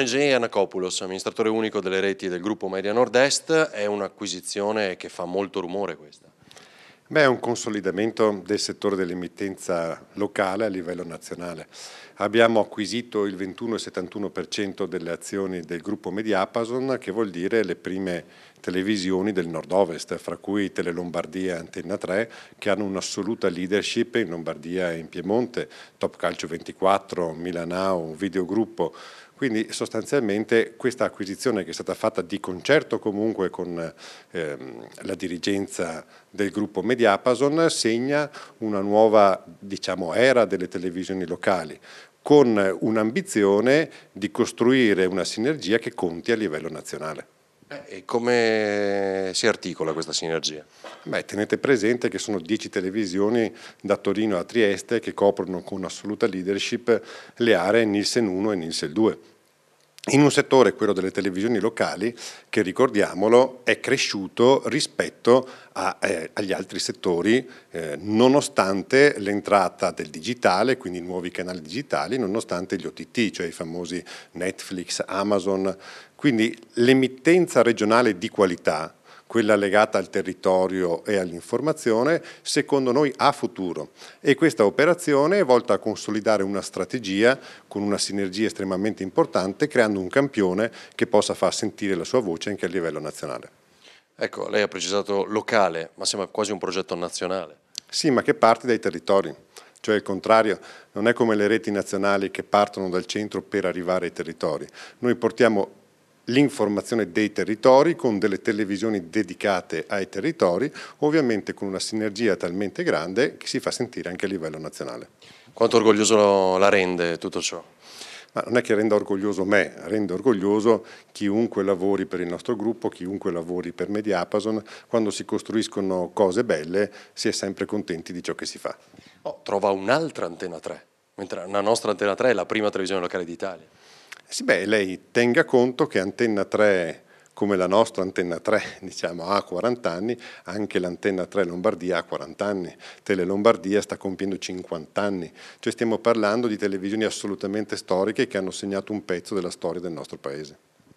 Mengeni Anacopoulos, amministratore unico delle reti del gruppo Media Nord-Est, è un'acquisizione che fa molto rumore questa. Beh, è un consolidamento del settore dell'emittenza locale a livello nazionale. Abbiamo acquisito il 21,71% delle azioni del gruppo Mediapason, che vuol dire le prime televisioni del nord-ovest, fra cui Tele Lombardia e Antenna 3, che hanno un'assoluta leadership in Lombardia e in Piemonte, Top Calcio 24, Milanao, Videogruppo. Quindi sostanzialmente questa acquisizione che è stata fatta di concerto comunque con ehm, la dirigenza del gruppo Mediapason, Mediapason segna una nuova diciamo, era delle televisioni locali con un'ambizione di costruire una sinergia che conti a livello nazionale. E come si articola questa sinergia? Beh, tenete presente che sono dieci televisioni da Torino a Trieste che coprono con assoluta leadership le aree Nielsen 1 e Nielsen 2 in un settore, quello delle televisioni locali, che ricordiamolo è cresciuto rispetto a, eh, agli altri settori, eh, nonostante l'entrata del digitale, quindi nuovi canali digitali, nonostante gli OTT, cioè i famosi Netflix, Amazon. Quindi l'emittenza regionale di qualità quella legata al territorio e all'informazione, secondo noi ha futuro e questa operazione è volta a consolidare una strategia con una sinergia estremamente importante, creando un campione che possa far sentire la sua voce anche a livello nazionale. Ecco, lei ha precisato locale, ma sembra quasi un progetto nazionale. Sì, ma che parte dai territori cioè il contrario, non è come le reti nazionali che partono dal centro per arrivare ai territori. Noi portiamo l'informazione dei territori con delle televisioni dedicate ai territori, ovviamente con una sinergia talmente grande che si fa sentire anche a livello nazionale. Quanto orgoglioso la rende tutto ciò? Ma non è che renda orgoglioso me, rende orgoglioso chiunque lavori per il nostro gruppo, chiunque lavori per Mediapason, quando si costruiscono cose belle si è sempre contenti di ciò che si fa. Oh, trova un'altra Antena 3, mentre la nostra Antena 3 è la prima televisione locale d'Italia. Sì, beh, lei tenga conto che Antenna 3, come la nostra Antenna 3, diciamo, ha 40 anni, anche l'Antenna 3 Lombardia ha 40 anni, Tele Lombardia sta compiendo 50 anni, cioè stiamo parlando di televisioni assolutamente storiche che hanno segnato un pezzo della storia del nostro paese.